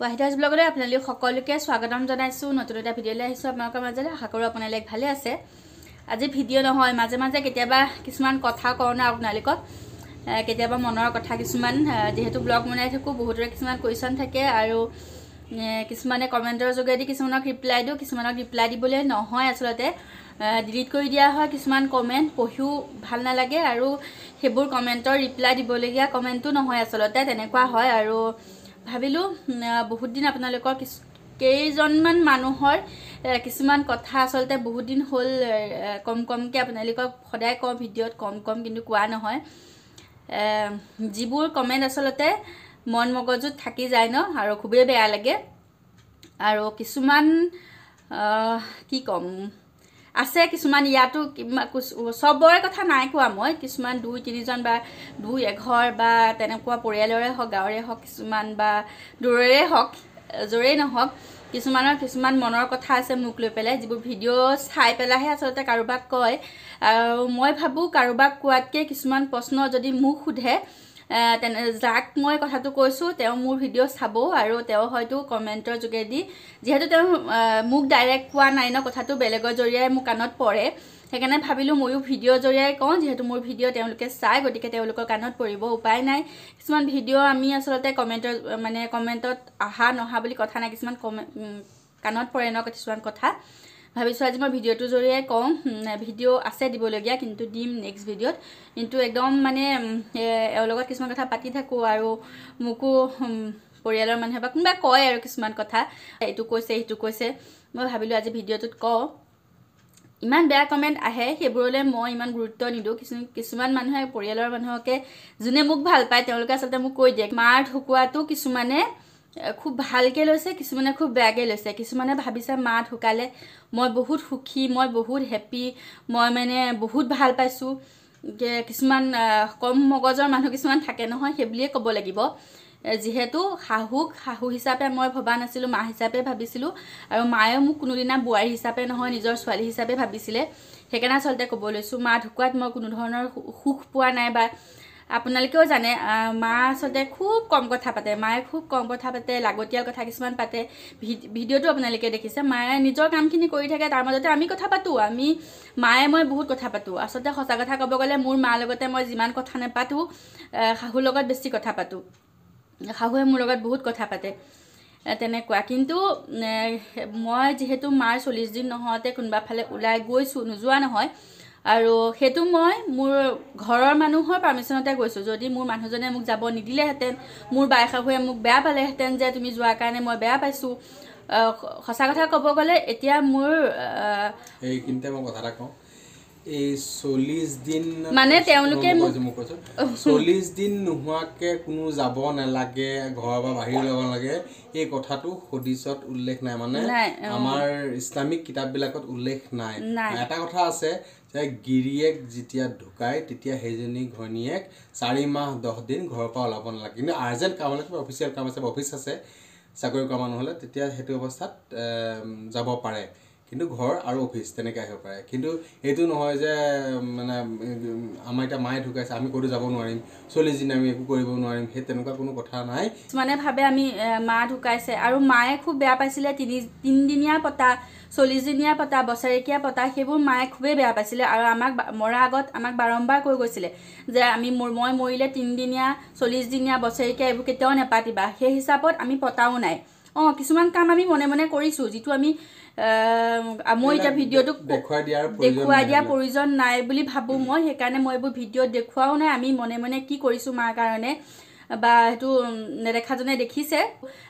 Wahid house ব্লগলৈ আপোনালোক সকলোকে স্বাগতম জনাইছোঁ নতুন এটা ভিডিঅ'লৈ আহিছোঁ আপোনালোকৰ মাজলৈ আশা কৰোঁ আপোনালোক ভালে আছে আজি ভিডিঅ' নহয় মাজে মাজে কেতিয়াবা কিছুমান কথা কওঁ ন আপোনালোকক কেতিয়াবা মনৰ কথা কিছুমান যিহেতু ব্লগ বনাই থাকোঁ বহুতৰে কিছুমান কুৱেশ্যন থাকে আৰু কিছুমানে কমেণ্টৰ যোগেদি কিছুমানক ৰিপ্লাই দিওঁ কিছুমানক ৰিপ্লাই দিবলৈ নহয় আচলতে ডিলিট কৰি দিয়া হয় কিছুমান কমেণ্ট পঢ়িও ভাল নালাগে আৰু সেইবোৰ কমেণ্টৰ ৰিপ্লাই দিবলগীয়া কমেণ্টো নহয় আচলতে তেনেকুৱা হয় আৰু ভাবিলোঁ বহুত দিন আপোনালোকৰ কিছু কেইজনমান মানুহৰ কিছুমান কথা আচলতে বহুত দিন হ'ল কম কমকৈ আপোনালোকক সদায় কওঁ ভিডিঅ'ত কম কম কিন্তু কোৱা নহয় যিবোৰ কমেণ্ট আচলতে মন মগজুত থাকি যায় ন আৰু খুবেই বেয়া লাগে আৰু কিছুমান কি ক'ম আছে কিছুমান ইয়াতো চবৰে কথা নাই কোৱা মই কিছুমান দুই তিনিজন বা দুই এঘৰ বা তেনেকুৱা পৰিয়ালৰে হওক গাঁৱৰে হওক কিছুমান বা দূৰৰে হওক য'ৰেই নহওক কিছুমানৰ কিছুমান মনৰ কথা আছে মোক লৈ পেলাই যিবোৰ ভিডিঅ' চাই পেলাইহে আচলতে কাৰোবাক কয় আৰু মই ভাবোঁ কাৰোবাক কোৱাতকৈ কিছুমান প্ৰশ্ন যদি মোক সোধে যাক মই কথাটো কৈছোঁ তেওঁ মোৰ ভিডিঅ' চাব আৰু তেওঁ হয়তো কমেণ্টৰ যোগেদি যিহেতু তেওঁ মোক ডাইৰেক্ট কোৱা নাই ন কথাটো বেলেগৰ জৰিয়াই মোৰ কাণত পৰে সেইকাৰণে ভাবিলোঁ ময়ো ভিডিঅ'ৰ জৰিয়াই কওঁ যিহেতু মোৰ ভিডিঅ' তেওঁলোকে চায় গতিকে তেওঁলোকৰ কাণত পৰিব উপায় নাই কিছুমান ভিডিঅ' আমি আচলতে কমেণ্টৰ মানে কমেণ্টত অহা নহা বুলি কথা নাই কিছুমান কমে কাণত পৰে ন কিছুমান কথা ভাবিছোঁ আজি মই ভিডিঅ'টোৰ জৰিয়তে কওঁ ভিডিঅ' আছে দিবলগীয়া কিন্তু দিম নেক্সট ভিডিঅ'ত কিন্তু একদম মানে এওঁৰ লগত কিছুমান কথা পাতি থাকোঁ আৰু মোকো পৰিয়ালৰ মানুহে বা কোনোবাই কয় আৰু কিছুমান কথা এইটো কৈছে সেইটো কৈছে মই ভাবিলোঁ আজি ভিডিঅ'টোত কওঁ ইমান বেয়া কমেণ্ট আহে সেইবোৰলৈ মই ইমান গুৰুত্ব নিদিওঁ কিছু কিছুমান মানুহে পৰিয়ালৰ মানুহকে যোনে মোক ভাল পায় তেওঁলোকে আচলতে মোক কৈ দিয়ে মাৰ ঢুকোৱাটো কিছুমানে খুব ভালকৈ লৈছে কিছুমানে খুব বেয়াকৈ লৈছে কিছুমানে ভাবিছে মা ঢুকালে মই বহুত সুখী মই বহুত হেপী মই মানে বহুত ভাল পাইছোঁ কিছুমান কম মগজৰ মানুহ কিছুমান থাকে নহয় সেইবুলিয়ে ক'ব লাগিব যিহেতু শাহুক শাহু হিচাপে মই ভবা নাছিলোঁ মা হিচাপে ভাবিছিলোঁ আৰু মায়েও মোক কোনোদিনা বোৱাৰী হিচাপে নহয় নিজৰ ছোৱালী হিচাপে ভাবিছিলে সেইকাৰণে আচলতে ক'ব লৈছোঁ মা ঢুকোৱাত মই কোনো ধৰণৰ সুখ পোৱা নাই বা আপোনালোকেও জানে মা আচলতে খুব কম কথা পাতে মায়ে খুব কম কথা পাতে লাগতিয়াল কথা কিছুমান পাতে ভিডিঅ'টো আপোনালোকে দেখিছে মায়ে নিজৰ কামখিনি কৰি থাকে তাৰ মাজতে আমি কথা পাতোঁ আমি মায়ে মই বহুত কথা পাতোঁ আচলতে সঁচা কথা ক'ব গ'লে মোৰ মাৰ লগতে মই যিমান কথা নাপাতোঁ শাহুৰ লগত বেছি কথা পাতোঁ শাহুৱে মোৰ লগত বহুত কথা পাতে তেনেকুৱা কিন্তু মই যিহেতু মাৰ চল্লিছ দিন নহওঁতে কোনোবা ফালে ওলাই গৈছোঁ নোযোৱা নহয় আৰু সেইটো মই মোৰ ঘৰৰ মানুহৰ পাৰ্মিশ্যনতে গৈছোঁ যদি মোৰ মানুহজনে মোক যাব নিদিলেহেঁতেন মোৰ বাই শাহুৱে মোক বেয়া পালেহেঁতেন যে তুমি যোৱাৰ কাৰণে মই বেয়া পাইছোঁ সঁচা কথা ক'ব গ'লে এতিয়া মোৰ এইখিনিতে মই কথা এটা কওঁ এই চল্লিছ দিন মানে তেওঁলোকে চল্লিছ দিন নোহোৱাকে কোনো যাব নালাগে ঘৰৰ পৰা বাহিৰ যাব নালাগে এই কথাটো সদিচত উল্লেখ নাই মানে আমাৰ ইছলামিক কিতাপবিলাকত উল্লেখ নাই এটা কথা আছে যে গিৰিয়েক যেতিয়া ঢুকায় তেতিয়া সেইজনী ঘৈণীয়েক চাৰি মাহ দহ দিন ঘৰৰ পৰা ওলাব নালাগে কিন্তু আৰ্জেণ্ট কাম আছে অফিচিয়েল কাম আছে অফিচ আছে চাকৰি কৰা মানুহ হ'লে তেতিয়া সেইটো অৱস্থাত যাব পাৰে কিন্তু ঘৰ আৰু অফিচ তেনেকৈ আহিব পাৰে কিন্তু এইটো নহয় যে মানে আমাৰ এতিয়া মায়ে ঢুকাইছে আমি ক'তো যাব নোৱাৰিম চল্লিছ দিন আমি একো কৰিব নোৱাৰিম সেই তেনেকুৱা কোনো কথা নাই মানে ভাবে আমি মা ঢুকাইছে আৰু মায়ে খুব বেয়া পাইছিলে তিনি তিনিদিনীয়া পতা চল্লিছদিনীয়া পতা বছৰেকীয়া পতা সেইবোৰ মায়ে খুবেই বেয়া পাইছিলে আৰু আমাক মৰাৰ আগত আমাক বাৰম্বাৰ কৈ গৈছিলে যে আমি মই মৰিলে তিনিদিনীয়া চল্লিছদিনীয়া বছৰেকীয়া এইবোৰ কেতিয়াও নেপাতিবা সেই হিচাপত আমি পতাও নাই অঁ কিছুমান কাম আমি মনে মনে কৰিছোঁ যিটো আমি মই এতিয়া ভিডিঅ'টো দেখুৱাই দিয়াৰ প্ৰয়োজন নাই বুলি ভাবোঁ মই সেইকাৰণে মই এইবোৰ ভিডিঅ'ত দেখুৱাও নাই আমি মনে মনে কি কৰিছোঁ মাৰ কাৰণে বা সেইটো নেদেখাজনে দেখিছে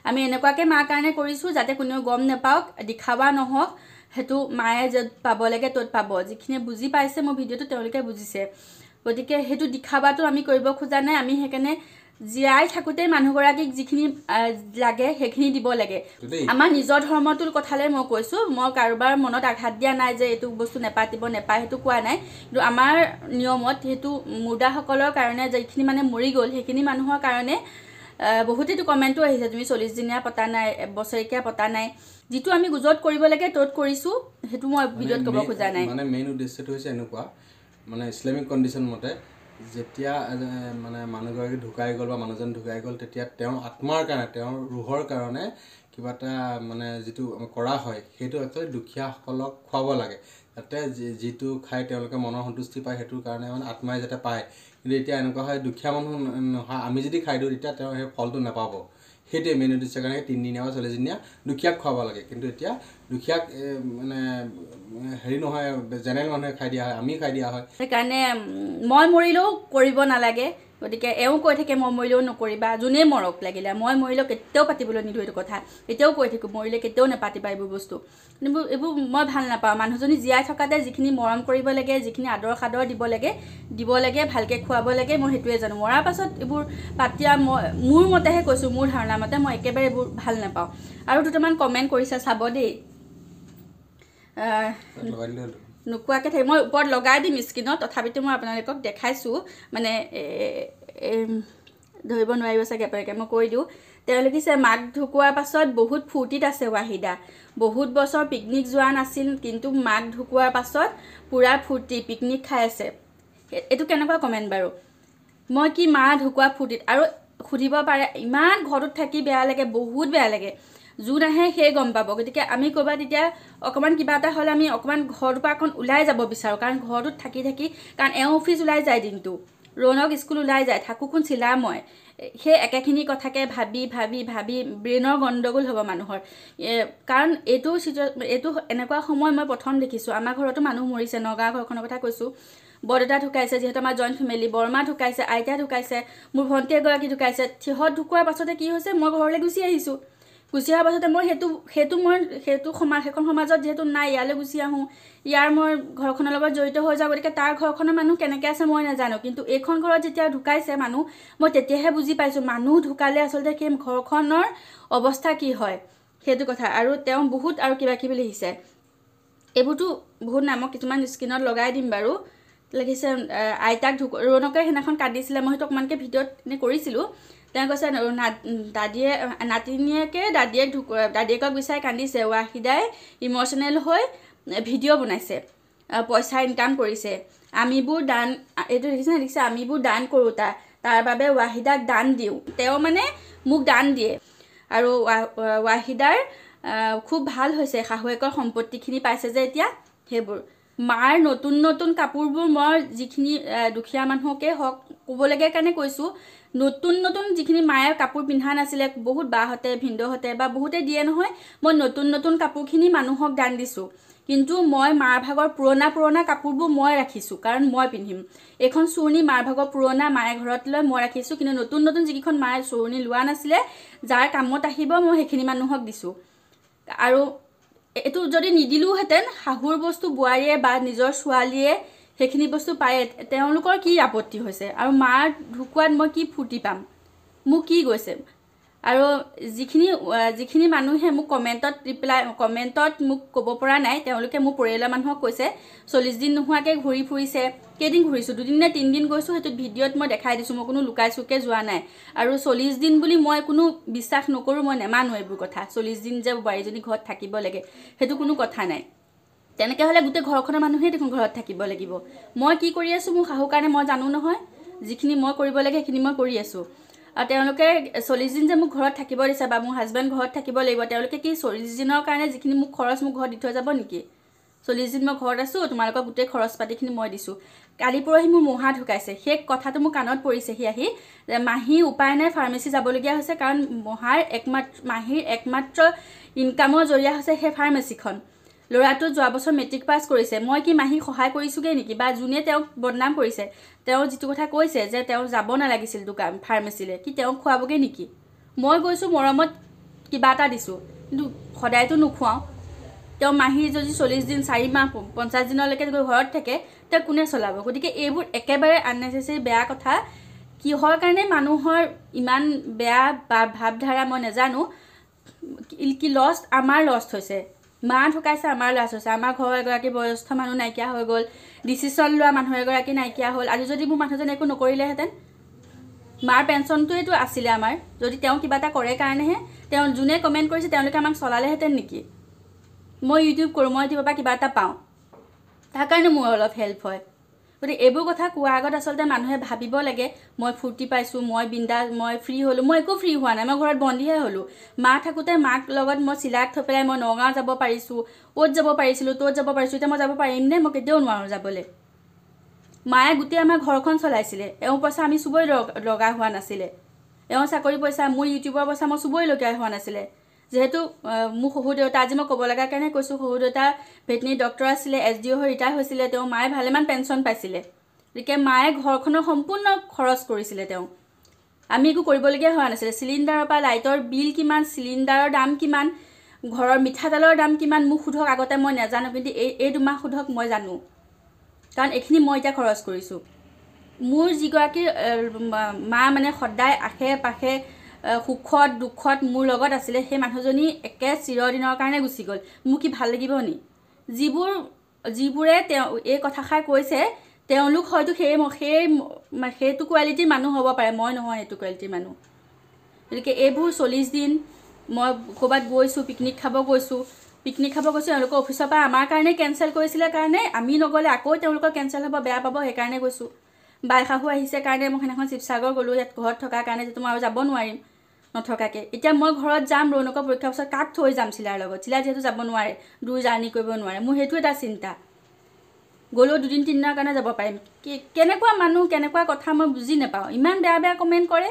আমি এনেকুৱাকৈ মাৰ কাৰণে কৰিছোঁ যাতে কোনেও গম নাপাওক দেখাবা নহওক সেইটো মায়ে য'ত পাব লাগে ত'ত পাব যিখিনিয়ে বুজি পাইছে মোৰ ভিডিঅ'টো তেওঁলোকে বুজিছে গতিকে সেইটো দেখাবাটো আমি কৰিব খোজা নাই আমি সেইকাৰণে জীয়াই থাকোঁতে মানুহগৰাকীক যিখিনি লাগে সেইখিনি দিব লাগে আমাৰ নিজৰ ধৰ্মটোৰ কথালে মই কৈছোঁ মই কাৰোবাৰ মনত আঘাত দিয়া নাই যে এইটো বস্তু নেপাতিব নেপায় সেইটো কোৱা নাই কিন্তু আমাৰ নিয়মত সেইটো মুৰ্দাসকলৰ কাৰণে যিখিনি মানে মৰি গ'ল সেইখিনি মানুহৰ কাৰণে বহুতেইটো কমেণ্টো আহিছে তুমি চল্লিছ দিনীয়া পতা নাই বছৰেকীয়া পতা নাই যিটো আমি গোজত কৰিব লাগে ত'ত কৰিছোঁ সেইটো মই ভিডিঅ'ত ক'ব খোজা নাই মানে মেইন উদ্দেশ্যটো হৈছে এনেকুৱা মানে ইছলামিক কণ্ডিশ্যন মতে যেতিয়া মানে মানুহগৰাকী ঢুকাই গ'ল বা মানুহজন ঢুকাই গ'ল তেতিয়া তেওঁৰ আত্মাৰ কাৰণে তেওঁৰ ৰোহৰ কাৰণে কিবা এটা মানে যিটো কৰা হয় সেইটো একচুৱেলি দুখীয়াসকলক খুৱাব লাগে যাতে যি যিটো খাই তেওঁলোকে মনৰ সন্তুষ্টি পায় সেইটোৰ কাৰণে মানে আত্মাই যাতে পায় কিন্তু এতিয়া এনেকুৱা হয় দুখীয়া মানুহ নহয় আমি যদি খাই দিওঁ তেতিয়া তেওঁ সেই ফলটো নাপাব সেইটোৱে মেইন উদ্দেশ্য কাৰণে তিনিদিনীয়া বা চল্লিছদিনীয়া দুখীয়াক খুৱাব লাগে কিন্তু এতিয়া দুখীয়াক মানে হেৰি নহয় জেনেৰেল মানুহে খাই দিয়া হয় আমি খাই দিয়া হয় সেইকাৰণে মই মৰিলেও কৰিব নালাগে গতিকে এওঁ কৈ থাকে মই মৰিলেও নকৰিবা যোনেই মৰক লাগিলে মই মৰিলেও কেতিয়াও পাতিবলৈ নিদিওঁ এইটো কথা এতিয়াও কৈ থাকোঁ মৰিলে কেতিয়াও নাপাতিবা এইবোৰ বস্তু এইবোৰ এইবোৰ মই ভাল নাপাওঁ মানুহজনী জীয়াই থকাতে যিখিনি মৰম কৰিব লাগে যিখিনি আদৰ সাদৰ দিব লাগে দিব লাগে ভালকৈ খুৱাব লাগে মই সেইটোৱে জানো মৰাৰ পাছত এইবোৰ পাতিয়া মই মোৰ মতেহে কৈছোঁ মোৰ ধাৰণা মতে মই একেবাৰে এইবোৰ ভাল নাপাওঁ আৰু দুটামান কমেণ্ট কৰিছে চাব দেই নোকোৱাকৈ থাকে মই ওপৰত লগাই দিম স্কিনত তথাপিতো মই আপোনালোকক দেখাইছোঁ মানে ধৰিব নোৱাৰিব চাগে আপোনালোকে মই কৈ দিওঁ তেওঁলোকে চাই মাক ঢুকোৱাৰ পাছত বহুত ফূৰ্তিত আছে ৱাহিদা বহুত বছৰ পিকনিক যোৱা নাছিল কিন্তু মাক ঢুকোৱাৰ পাছত পূৰা ফূৰ্তি পিকনিক খাই আছে এইটো কেনেকুৱা কমেণ্ট বাৰু মই কি মা ঢুকোৱা ফূৰ্তিত আৰু সুধিব পাৰে ইমান ঘৰটোত থাকি বেয়া লাগে বহুত বেয়া লাগে জোৰ আহে সেই গম পাব গতিকে আমি ক'ৰবাত এতিয়া অকণমান কিবা এটা হ'লে আমি অকণমান ঘৰটোৰ পৰা অকণ ওলাই যাব বিচাৰোঁ কাৰণ ঘৰটোত থাকি থাকি কাৰণ এওঁ অফিচ ওলাই যায় দিনটো ৰৌনক স্কুল ওলাই যায় থাকোখন চিলা মই সেই একেখিনি কথাকে ভাবি ভাবি ভাবি ব্ৰেইনৰ গণ্ডগোল হ'ব মানুহৰ কাৰণ এইটো চিটুৱেশ্যন এইটো এনেকুৱা সময় মই প্ৰথম দেখিছোঁ আমাৰ ঘৰতো মানুহ মৰিছে নগাঁও ঘৰখনৰ কথা কৈছোঁ বৰদেউতা ঢুকাইছে যিহেতু আমাৰ জইণ্ট ফেমিলি বৰমা ঢুকাইছে আইতা ঢুকাইছে মোৰ ভণ্টি এগৰাকী ঢুকাইছে সিহঁত ঢুকোৱাৰ পাছতে কি হৈছে মই ঘৰলৈ গুচি আহিছোঁ গুচি অহাৰ পাছতে মই সেইটো সেইটো মই সেইটো সমাজ সেইখন সমাজত যিহেতু নাই ইয়ালৈ গুচি আহোঁ ইয়াৰ মই ঘৰখনৰ লগত জড়িত হৈ যাওঁ গতিকে তাৰ ঘৰখনৰ মানুহ কেনেকৈ আছে মই নাজানো কিন্তু এইখন ঘৰত যেতিয়া ঢুকাইছে মানুহ মই তেতিয়াহে বুজি পাইছোঁ মানুহ ঢুকালে আচলতে সেই ঘৰখনৰ অৱস্থা কি হয় সেইটো কথা আৰু তেওঁ বহুত আৰু কিবা কিবি লিখিছে এইবোৰতো বহুত নাই মই কিছুমান স্ক্ৰীণত লগাই দিম বাৰু লিখিছে আইতাক ঢুক ৰোণকে সেইদিনাখন কাটিছিলে মই সেইটো অকণমানকৈ ভিডিঅ'ত এনে কৰিছিলোঁ তেওঁ কৈছে দাদীয়ে নাতিনীয়েকে দাদীয়েক ঢুক দাদীয়েকক বিচাৰি কান্দিছে ৱাহিদাই ইম'চনেল হৈ ভিডিঅ' বনাইছে পইচা ইনকাম কৰিছে আমিবোৰ দান এইটো দেখিছেনে দেখিছে আমিবোৰ দান কৰোঁ তাৰ তাৰ বাবে ৱাহিদাক দান দিওঁ তেওঁ মানে মোক দান দিয়ে আৰু ৱাহিদাৰ খুব ভাল হৈছে শাহুৱেকৰ সম্পত্তিখিনি পাইছে যে এতিয়া সেইবোৰ মাৰ নতুন নতুন কাপোৰবোৰ মই যিখিনি দুখীয়া মানুহকে হওক ক'বলৈকে কাৰণে কৈছোঁ নতুন নতুন যিখিনি মায়ে কাপোৰ পিন্ধা নাছিলে বহুত বাহঁতে ভিনদেউহঁতে বা বহুতে দিয়ে নহয় মই নতুন নতুন কাপোৰখিনি মানুহক দান দিছোঁ কিন্তু মই মাৰ ভাগৰ পুৰণা পুৰণা কাপোৰবোৰ মই ৰাখিছোঁ কাৰণ মই পিন্ধিম এইখন চোৰণী মাৰ ভাগৰ পুৰণা মায়ে ঘৰত লৈ মই ৰাখিছোঁ কিন্তু নতুন নতুন যিকেইখন মায়ে চোৰণী লোৱা নাছিলে যাৰ কামত আহিব মই সেইখিনি মানুহক দিছোঁ আৰু এইটো যদি নিদিলোহেঁতেন শাহুৰ বস্তু বোৱাৰীয়ে বা নিজৰ ছোৱালীয়ে সেইখিনি বস্তু পায়ে তেওঁলোকৰ কি আপত্তি হৈছে আৰু মাৰ ঢুকুৱাত মই কি ফূৰ্তি পাম মোক কি গৈছে আৰু যিখিনি যিখিনি মানুহে মোক কমেণ্টত ৰিপ্লাই কমেণ্টত মোক ক'ব পৰা নাই তেওঁলোকে মোৰ পৰিয়ালৰ মানুহক কৈছে চল্লিছ দিন নোহোৱাকৈ ঘূৰি ফুৰিছে কেইদিন ঘূৰিছোঁ দুদিন নে তিনিদিন গৈছোঁ সেইটোত ভিডিঅ'ত মই দেখাই দিছোঁ মই কোনো লুকাই চুকে যোৱা নাই আৰু চল্লিছ দিন বুলি মই কোনো বিশ্বাস নকৰোঁ মই নেমানো এইবোৰ কথা চল্লিছ দিন যে বোৱাৰীজনী ঘৰত থাকিব লাগে সেইটো কোনো কথা নাই তেনেকৈ হ'লে গোটেই ঘৰখনৰ মানুহেই দেখোন ঘৰত থাকিব লাগিব মই কি কৰি আছোঁ মোৰ শাহু কাৰণে মই জানো নহয় যিখিনি মই কৰিব লাগে সেইখিনি মই কৰি আছোঁ আৰু তেওঁলোকে দিন যে মোক ঘৰত থাকিব দিছে বা মোৰ হাজবেণ্ড ঘৰত থাকিব লাগিব তেওঁলোকে কি চল্লিছ দিনৰ কাৰণে যিখিনি মোক খৰচ মোক ঘৰত দি থৈ যাব নেকি চল্লিছ দিন মই ঘৰত আছোঁ তোমালোকৰ গোটেই খৰচ পাতিখিনি মই দিছোঁ কালি পৰহি মোৰ মহা ঢুকাইছে সেই কথাটো মোৰ কাণত পৰিছেহি আহি যে মাহী উপায় নাই ফাৰ্মেচী যাবলগীয়া হৈছে কাৰণ মহাৰ একমাত্ৰ মাহীৰ একমাত্ৰ ইনকামৰ জৰিয়া হৈছে সেই ফাৰ্মেচীখন ল'ৰাটো যোৱা বছৰ মেট্ৰিক পাছ কৰিছে মই কি মাহী সহায় কৰিছোগৈ নেকি বা যোনে তেওঁক বদনাম কৰিছে তেওঁ যিটো কথা কৈছে যে তেওঁ যাব নালাগিছিল দোকান ফাৰ্মেচিলৈ কি তেওঁক খুৱাবগৈ নেকি মই গৈছোঁ মৰমত কিবা এটা দিছোঁ কিন্তু সদায়তো নুখুৱাওঁ তেওঁ মাহী যদি চল্লিছ দিন চাৰিমাহ পঞ্চাছ দিনলৈকে গৈ ঘৰত থাকে তেওঁ কোনে চলাব গতিকে এইবোৰ একেবাৰে আননেচেচেৰী বেয়া কথা কিহৰ কাৰণে মানুহৰ ইমান বেয়া বা ভাৱধাৰা মই নেজানো কি লষ্ট আমাৰ লষ্ট হৈছে মা ঢুকাইছে আমাৰ ল'ৰা ছোৱালী আমাৰ ঘৰৰ এগৰাকী বয়স্থ মানুহ নাইকিয়া হৈ গ'ল ডিচিশ্যন লোৱা মানুহ এগৰাকী নাইকিয়া হ'ল আজি যদি মোৰ মানুহজনে একো নকৰিলেহেঁতেন মাৰ পেঞ্চনটোৱেতো আছিলে আমাৰ যদি তেওঁ কিবা এটা কৰে কাৰণেহে তেওঁ যোনে কমেণ্ট কৰিছে তেওঁলোকে আমাক চলালেহেঁতেন নেকি মই ইউটিউব কৰোঁ মই ইউটিউবৰ পৰা কিবা এটা পাওঁ তাৰ কাৰণে মোৰ অলপ হেল্প হয় গতিকে এইবোৰ কথা কোৱাৰ আগত আচলতে মানুহে ভাবিব লাগে মই ফূৰ্তি পাইছোঁ মই বিন্দা মই ফ্ৰী হ'লোঁ মই একো ফ্ৰী হোৱা নাই মই ঘৰত বন্দীহে হ'লোঁ মা থাকোঁতে মাক লগত মই চিলাত থৈ পেলাই মই নগাঁও যাব পাৰিছোঁ অ'ত যাব পাৰিছিলোঁ ত'ত যাব পাৰিছোঁ এতিয়া মই যাব পাৰিম নে মই কেতিয়াও নোৱাৰোঁ যাবলৈ মায়ে গোটেই আমাৰ ঘৰখন চলাইছিলে এওঁ পইচা আমি চুবই লগা হোৱা নাছিলে এওঁ চাকৰি পইচা মোৰ ইউটিউবৰ পইচা মই চুবই লগীয়া হোৱা নাছিলে যিহেতু মোৰ দেউতা আজি মই ক'ব লগা কাৰণে কৈছোঁ দেউতা ভেটনী ডক্টৰ আছিলে এছ ডি অ' হৈ ৰিটায়াৰ হৈছিলে তেওঁ মায়ে ভালেমান পেঞ্চন পাইছিলে গতিকে মায়ে ঘৰখনৰ সম্পূৰ্ণ খৰচ কৰিছিলে তেওঁ আমি একো কৰিবলগীয়া হোৱা নাছিলে চিলিণ্ডাৰৰ পৰা লাইটৰ বিল কিমান চিলিণ্ডাৰৰ দাম কিমান ঘৰৰ মিঠাতেলৰ দাম কিমান মোক সোধক আগতে মই নাজানো কিন্তু এই এই দুমাহ সোধক মই জানো কাৰণ এইখিনি মই এতিয়া খৰচ কৰিছোঁ মোৰ যিগৰাকী মা মানে সদায় আশে পাশে সুখত দুখত মোৰ লগত আছিলে সেই মানুহজনী একে চিৰদিনৰ কাৰণে গুচি গ'ল মোৰ কি ভাল লাগিব নি যিবোৰ যিবোৰে তেওঁ এই কথাষাৰ কৈছে তেওঁলোক হয়তো সেই সেই সেইটো কোৱালিটিৰ মানুহ হ'ব পাৰে মই নহয় সেইটো কোৱালিটিৰ মানুহ গতিকে এইবোৰ চল্লিছ দিন মই ক'ৰবাত গৈছোঁ পিকনিক খাব গৈছোঁ পিকনিক খাব গৈছোঁ তেওঁলোকৰ অফিচৰ পৰা আমাৰ কাৰণে কেঞ্চেল কৰিছিলে কাৰণে আমি নগ'লে আকৌ তেওঁলোকৰ কেঞ্চেল হ'ব বেয়া পাব সেইকাৰণে গৈছোঁ বাইশাহু আহিছে কাৰণে মই সেইদিনাখন শিৱসাগৰ গ'লোঁ ইয়াত ঘৰত থকাৰ কাৰণে যিটো মই আৰু যাব নোৱাৰিম নথকাকৈ এতিয়া মই ঘৰত যাম ৰৌনকৰ পৰীক্ষাৰ পিছত কাক থৈ যাম চিলাৰ লগত চিলাই যিহেতু যাব নোৱাৰে দূৰ জাৰ্ণি কৰিব নোৱাৰে মোৰ সেইটো এটা চিন্তা গ'লেও দুদিন তিনিদিনৰ কাৰণে যাব পাৰিম কেনেকুৱা মানুহ কেনেকুৱা কথা মই বুজি নাপাওঁ ইমান বেয়া বেয়া কমেণ্ট কৰে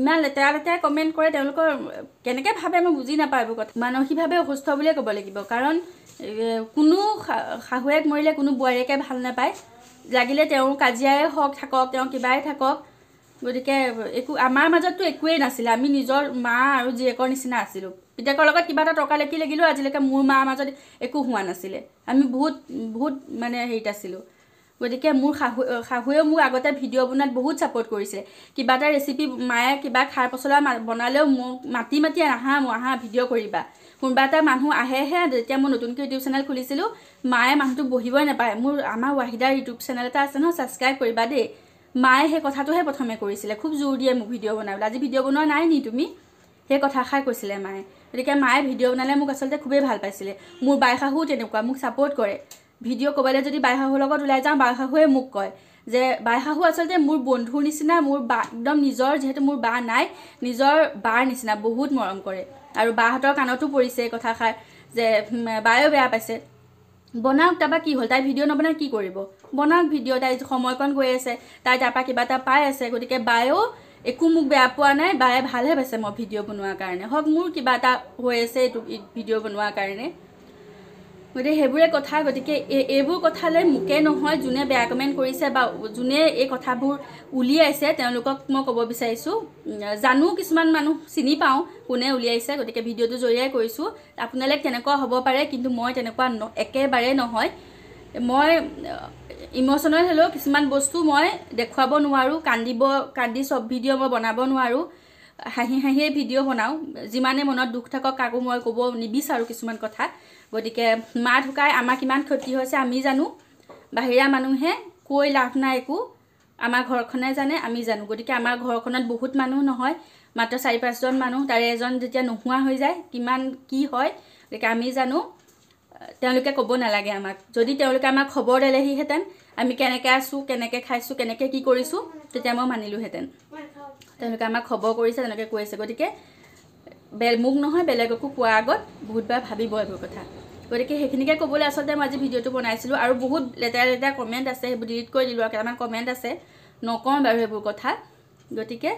ইমান লেতেৰা লেতেৰা কমেণ্ট কৰে তেওঁলোকৰ কেনেকৈ ভাবে মই বুজি নাপাওঁ এইবোৰ কথা মানসিকভাৱে অসুস্থ বুলিয়ে ক'ব লাগিব কাৰণ কোনো শাহুৱেক মৰিলে কোনো বোৱাৰীয়েকে ভাল নাপায় লাগিলে তেওঁ কাজিয়াই হওক থাকক তেওঁ কিবাই থাকক গতিকে একো আমাৰ মাজততো একোৱেই নাছিলে আমি নিজৰ মা আৰু জীয়েকৰ নিচিনা আছিলোঁ পিতেকৰ লগত কিবা এটা টকা লেখি লাগিলেও আজিলৈকে মোৰ মাৰ মাজত একো হোৱা নাছিলে আমি বহুত বহুত মানে হেৰিত আছিলোঁ গতিকে মোৰ শাহু শাহুৱেও মোক আগতে ভিডিঅ' বনোৱাত বহুত ছাপৰ্ট কৰিছিলে কিবা এটা ৰেচিপি মায়ে কিবা খাৰ পচলা বনালেও মোক মাতি মাতি আহা মোৰ আহা ভিডিঅ' কৰিবা কোনোবা এটা মানুহ আহেহে যেতিয়া মই নতুনকৈ ইউটিউব চেনেল খুলিছিলোঁ মায়ে মানুহটো বহিবই নাপায় মোৰ আমাৰ ৱাহিদাৰ ইউটিউব চেনেল এটা আছে নহয় ছাবস্ক্ৰাইব কৰিবা দেই মায়ে সেই কথাটোহে প্ৰথমে কৰিছিলে খুব জোৰ দিয়ে মোক ভিডিঅ' বনাবলৈ আজি ভিডিঅ' বনোৱা নাই নি তুমি সেই কথাষাৰ কৈছিলে মায়ে গতিকে মায়ে ভিডিঅ' বনালে মোক আচলতে খুবেই ভাল পাইছিলে মোৰ বাইশাহু তেনেকুৱা মোক ছাপৰ্ট কৰে ভিডিঅ' ক'বলৈ যদি বাইশাহুৰ লগত ওলাই যাওঁ বাইশাহুৱে মোক কয় যে বাইশাহু আচলতে মোৰ বন্ধুৰ নিচিনা মোৰ বা একদম নিজৰ যিহেতু মোৰ বা নাই নিজৰ বাৰ নিচিনা বহুত মৰম কৰে আৰু বাহঁতৰ কাণতো পৰিছে এই কথাষাৰ যে বায়ো বেয়া পাইছে বনাওক তাৰপৰা কি হ'ল তাই ভিডিঅ' নবনাই কি কৰিব বনাওক ভিডিঅ' তাই সময়কণ গৈ আছে তাই তাৰপৰা কিবা এটা পাই আছে গতিকে বায়েও একো মোক বেয়া পোৱা নাই বায়ে ভালহে পাইছে মই ভিডিঅ' বনোৱাৰ কাৰণে হওক মোৰ কিবা এটা হৈ আছে এইটো ভিডিঅ' বনোৱাৰ কাৰণে গতিকে সেইবোৰে কথা গতিকে এই এইবোৰ কথালৈ মোকে নহয় যোনে বেয়া কমেণ্ট কৰিছে বা যোনে এই কথাবোৰ উলিয়াইছে তেওঁলোকক মই ক'ব বিচাৰিছোঁ জানো কিছুমান মানুহ চিনি পাওঁ কোনে উলিয়াইছে গতিকে ভিডিঅ'টোৰ জৰিয়তে কৰিছোঁ আপোনালোক তেনেকুৱা হ'ব পাৰে কিন্তু মই তেনেকুৱা ন নহয় মই ইম'চনেল হ'লেও কিছুমান বস্তু মই দেখুৱাব নোৱাৰোঁ কান্দিব কান্দি চব ভিডিঅ' মই বনাব নোৱাৰোঁ হাঁহি হাঁহিয়ে ভিডিঅ' বনাওঁ যিমানে মনত দুখ থাকক কাকো মই ক'ব নিবিচাৰোঁ কিছুমান কথা গতিকে মা ঢুকাই আমাৰ কিমান ক্ষতি হৈছে আমি জানো বাহিৰা মানুহে কৈ লাভ নাই একো আমাৰ ঘৰখনে জানে আমি জানো গতিকে আমাৰ ঘৰখনত বহুত মানুহ নহয় মাত্ৰ চাৰি পাঁচজন মানুহ তাৰে এজন যেতিয়া নোহোৱা হৈ যায় কিমান কি হয় গতিকে আমি জানো তেওঁলোকে ক'ব নালাগে আমাক যদি তেওঁলোকে আমাক খবৰ দিলেহিহেঁতেন আমি কেনেকৈ আছোঁ কেনেকৈ খাইছোঁ কেনেকৈ কি কৰিছোঁ তেতিয়া মই মানিলোহেঁতেন তেওঁলোকে আমাক খবৰ কৰিছে তেনেকৈ কৈ আছে গতিকে বে মোক নহয় বেলেগকো কোৱাৰ আগত বহুতবাৰ ভাবিব এইবোৰ কথা গতিকে সেইখিনিকে ক'বলৈ আচলতে মই আজি ভিডিঅ'টো বনাইছিলোঁ আৰু বহুত লেতেৰা লেতেৰা কমেণ্ট আছে সেইবোৰ ডিলিট কৰি দিলোঁ আৰু কেইটামান কমেণ্ট আছে নকওঁ বাৰু সেইবোৰ কথা গতিকে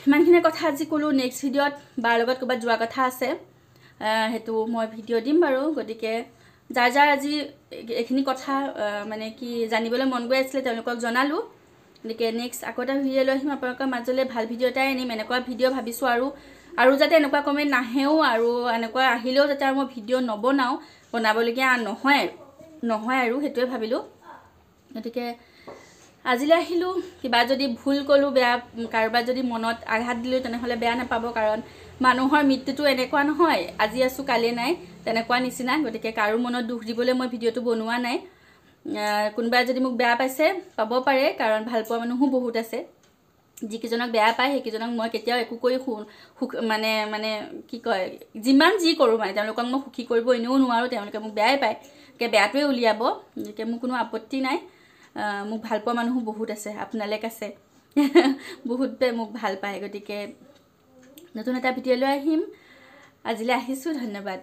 সিমানখিনি কথা আজি ক'লোঁ নেক্সট ভিডিঅ'ত বাৰ লগত ক'ৰবাত যোৱা কথা আছে সেইটো মই ভিডিঅ' দিম বাৰু গতিকে যাৰ যাৰ আজি এইখিনি কথা মানে কি জানিবলৈ মন গৈ আছিলে তেওঁলোকক জনালোঁ গতিকে নেক্সট আকৌ এটা ভিডিঅ' লৈ আহিম আপোনালোকৰ মাজলৈ ভাল ভিডিঅ' এটাই আনিম এনেকুৱা ভিডিঅ' ভাবিছোঁ আৰু আৰু যাতে এনেকুৱা কমেণ্ট নাহেও আৰু এনেকুৱা আহিলেও যাতে আৰু মই ভিডিঅ' নবনাওঁ বনাবলগীয়া নহয় নহয় আৰু সেইটোৱে ভাবিলোঁ গতিকে আজিলৈ আহিলোঁ কিবা যদি ভুল ক'লোঁ বেয়া কাৰোবাৰ যদি মনত আঘাত দিলোঁ তেনেহ'লে বেয়া নাপাব কাৰণ মানুহৰ মৃত্যুটো এনেকুৱা নহয় আজি আছোঁ কালি নাই তেনেকুৱা নিচিনা গতিকে কাৰো মনত দুখ দিবলৈ মই ভিডিঅ'টো বনোৱা নাই কোনোবাই যদি মোক বেয়া পাইছে পাব পাৰে কাৰণ ভালপোৱা মানুহো বহুত আছে যিকেইজনক বেয়া পায় সেইকেইজনক মই কেতিয়াও একো কৰি সু সু মানে মানে কি কয় যিমান যি কৰোঁ মানে তেওঁলোকক মই সুখী কৰিব এনেও নোৱাৰোঁ তেওঁলোকে মোক বেয়াই পায় গতিকে বেয়াটোৱে উলিয়াব গতিকে মোৰ কোনো আপত্তি নাই মোক ভালপোৱা মানুহো বহুত আছে আপোনালোক আছে বহুত মোক ভাল পায় গতিকে নতুন এটা ভিডিঅ' লৈ আহিম আজিলৈ আহিছোঁ ধন্যবাদ